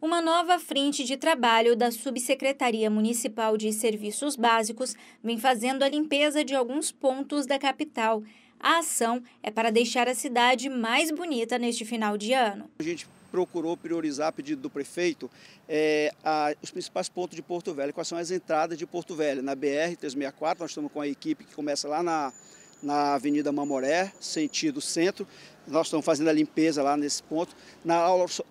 Uma nova frente de trabalho da Subsecretaria Municipal de Serviços Básicos vem fazendo a limpeza de alguns pontos da capital. A ação é para deixar a cidade mais bonita neste final de ano. A gente procurou priorizar, a pedido do prefeito, é, a, os principais pontos de Porto Velho, quais são as entradas de Porto Velho. Na BR-364, nós estamos com a equipe que começa lá na, na Avenida Mamoré, sentido centro, nós estamos fazendo a limpeza lá nesse ponto. Na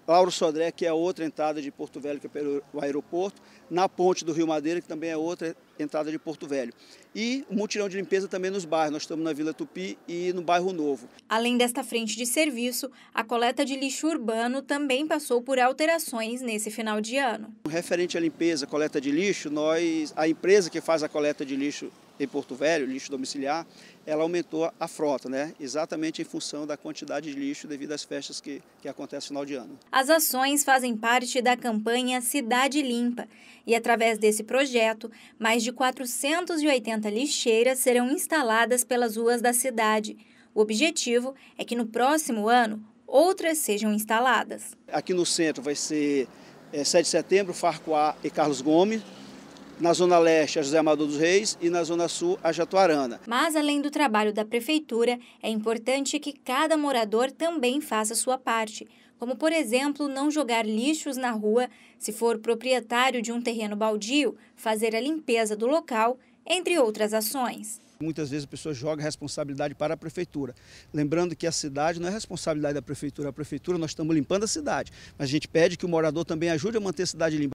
Lauro Sodré, que é outra entrada de Porto Velho, que é o aeroporto. Na ponte do Rio Madeira, que também é outra entrada de Porto Velho. E um mutirão de limpeza também nos bairros. Nós estamos na Vila Tupi e no bairro Novo. Além desta frente de serviço, a coleta de lixo urbano também passou por alterações nesse final de ano. Referente à limpeza, coleta de lixo, nós, a empresa que faz a coleta de lixo em Porto Velho, lixo domiciliar, ela aumentou a frota, né? Exatamente em função da quantidade quantidade de lixo devido às festas que, que acontecem no final de ano. As ações fazem parte da campanha Cidade Limpa e, através desse projeto, mais de 480 lixeiras serão instaladas pelas ruas da cidade. O objetivo é que no próximo ano outras sejam instaladas. Aqui no centro vai ser é, eh, 7 de setembro, Farquhar e Carlos Gomes na Zona Leste, a José Amador dos Reis e na Zona Sul, a Jatuarana. Mas, além do trabalho da Prefeitura, é importante que cada morador também faça sua parte, como, por exemplo, não jogar lixos na rua, se for proprietário de um terreno baldio, fazer a limpeza do local, entre outras ações. Muitas vezes a pessoa joga a responsabilidade para a prefeitura. Lembrando que a cidade não é responsabilidade da prefeitura. A prefeitura, nós estamos limpando a cidade. Mas a gente pede que o morador também ajude a manter a cidade limpa.